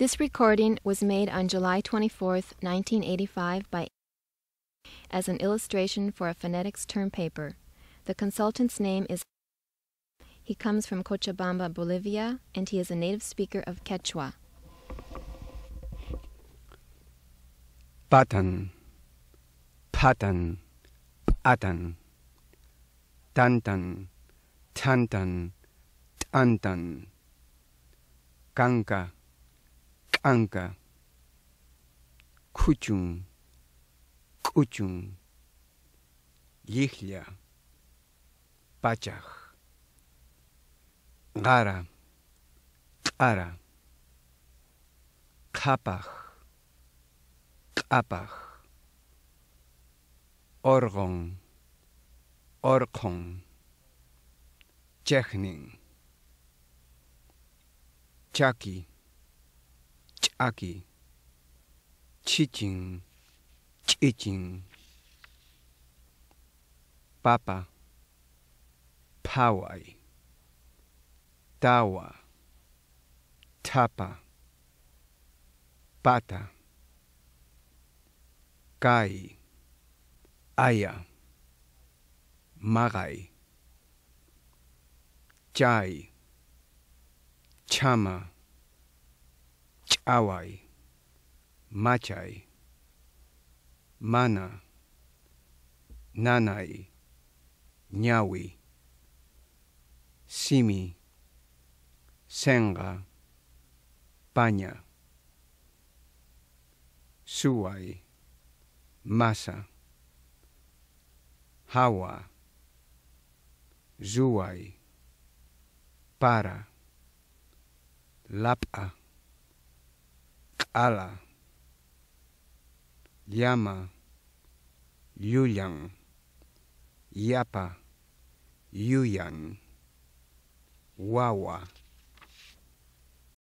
This recording was made on July 24, 1985 by as an illustration for a phonetics term paper. The consultant's name is He comes from Cochabamba, Bolivia, and he is a native speaker of Quechua. Patan Patan Patan Tantan Tantan Tantan Kanka 짱가 쿠중 쿠중 이흘야 바짝 가라 아라 카박 아박 orgon orkon chekhning chaki 아기 치징 치징 바빠 파와이 다와 타파 바타 가이 아야 마가이 자이 차마 away, machay, mana, nanay, nyawi, simi, senga, panya, suway, masa, hawa, zuway, para, lapa, ala, llama, llullan yapa, yuyan, wawa.